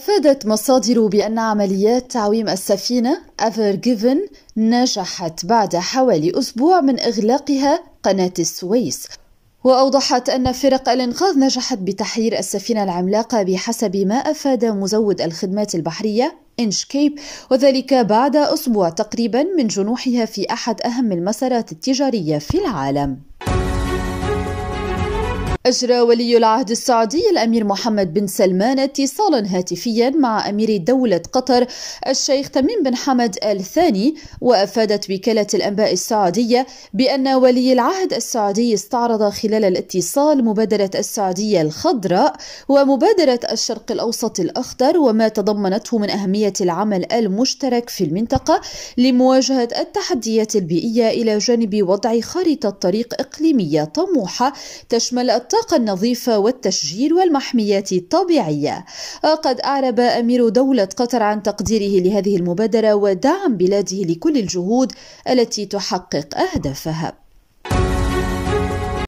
أفادت مصادر بأن عمليات تعويم السفينة أفر جيفن نجحت بعد حوالي أسبوع من إغلاقها قناة السويس وأوضحت أن فرق الإنقاذ نجحت بتحرير السفينة العملاقة بحسب ما أفاد مزود الخدمات البحرية إنش كيب وذلك بعد أسبوع تقريبا من جنوحها في أحد أهم المسارات التجارية في العالم أجرى ولي العهد السعودي الأمير محمد بن سلمان اتصالا هاتفيا مع أمير دولة قطر الشيخ تميم بن حمد آل ثاني وأفادت وكالة الأنباء السعودية بأن ولي العهد السعودي استعرض خلال الاتصال مبادرة السعودية الخضراء ومبادرة الشرق الأوسط الأخضر وما تضمنته من أهمية العمل المشترك في المنطقة لمواجهة التحديات البيئية إلى جانب وضع خريطة طريق إقليمية طموحة تشمل الطاقة النظيفة والتشجير والمحميات الطبيعية قد أعرب أمير دولة قطر عن تقديره لهذه المبادرة ودعم بلاده لكل الجهود التي تحقق أهدافها